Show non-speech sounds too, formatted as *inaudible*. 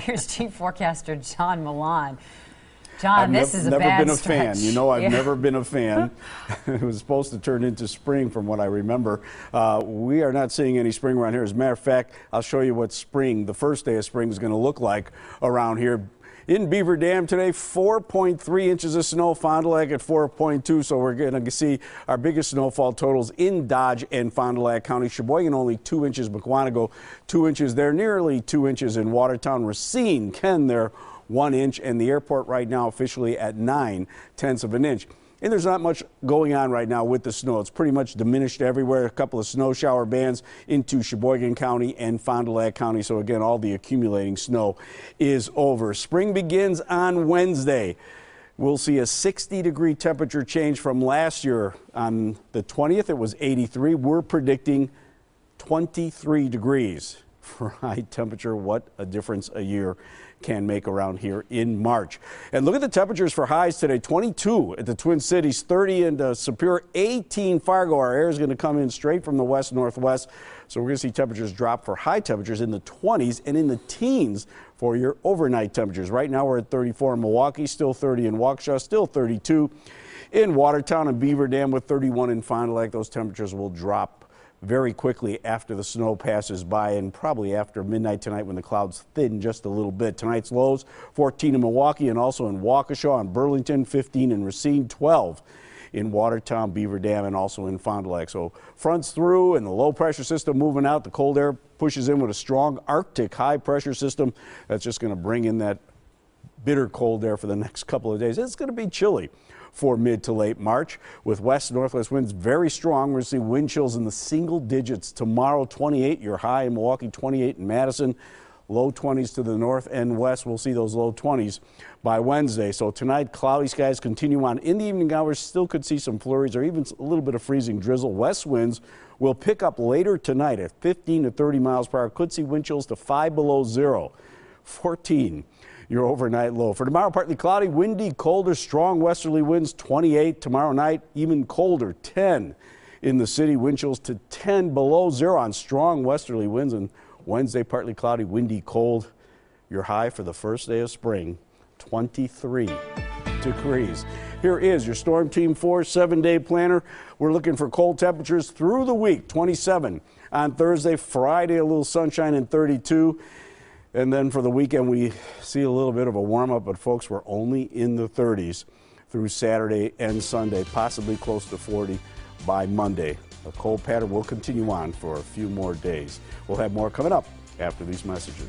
Here's chief forecaster John Milan. John, I've this nev is a never been a stretch. fan. You know, I've yeah. never been a fan. *laughs* it was supposed to turn into spring, from what I remember. Uh, we are not seeing any spring around here. As a matter of fact, I'll show you what spring, the first day of spring, is going to look like around here in Beaver Dam today. 4.3 inches of snow, Fond du Lac at 4.2. So we're going to see our biggest snowfall totals in Dodge and Fond du Lac County. Sheboygan only 2 inches, Mequonago 2 inches there, nearly 2 inches in Watertown. Racine, Ken there, 1 inch, and the airport right now officially at 9 tenths of an inch. And there's not much going on right now with the snow. It's pretty much diminished everywhere. A couple of snow shower bands into Sheboygan County and Fond du Lac County. So again, all the accumulating snow is over. Spring begins on Wednesday. We'll see a 60 degree temperature change from last year. On the 20th, it was 83. We're predicting 23 degrees. For *laughs* high temperature. What a difference a year can make around here in March. And look at the temperatures for highs today 22 at the Twin Cities, 30 in Superior, 18 Fargo. Our air is going to come in straight from the west northwest. So we're going to see temperatures drop for high temperatures in the 20s and in the teens for your overnight temperatures. Right now we're at 34 in Milwaukee, still 30 in Waukesha, still 32 in Watertown and Beaver Dam with 31 in Fond du Lac. Those temperatures will drop very quickly after the snow passes by and probably after midnight tonight when the clouds thin just a little bit. Tonight's lows 14 in Milwaukee and also in Waukesha and Burlington, 15 in Racine, 12 in Watertown, Beaver Dam, and also in Fond du Lac. So fronts through and the low pressure system moving out. The cold air pushes in with a strong Arctic high pressure system that's just going to bring in that bitter cold there for the next couple of days. It's going to be chilly for mid to late March with west northwest winds very strong. We're going to see wind chills in the single digits tomorrow 28 your high in Milwaukee 28 in Madison low 20s to the north and west. We'll see those low 20s by Wednesday. So tonight, cloudy skies continue on in the evening hours. Still could see some flurries or even a little bit of freezing drizzle. West winds will pick up later tonight at 15 to 30 miles per hour. Could see wind chills to 5 below zero, 14 your overnight low. For tomorrow, partly cloudy, windy, colder, strong westerly winds 28. Tomorrow night, even colder, 10 in the city. Wind chills to 10 below zero on strong westerly winds. And Wednesday, partly cloudy, windy, cold. Your high for the first day of spring, 23 degrees. Here is your Storm Team 4 seven day planner. We're looking for cold temperatures through the week 27 on Thursday, Friday, a little sunshine, and 32. And then for the weekend, we see a little bit of a warm up, but folks, we're only in the 30s through Saturday and Sunday, possibly close to 40 by Monday. A cold pattern will continue on for a few more days. We'll have more coming up after these messages.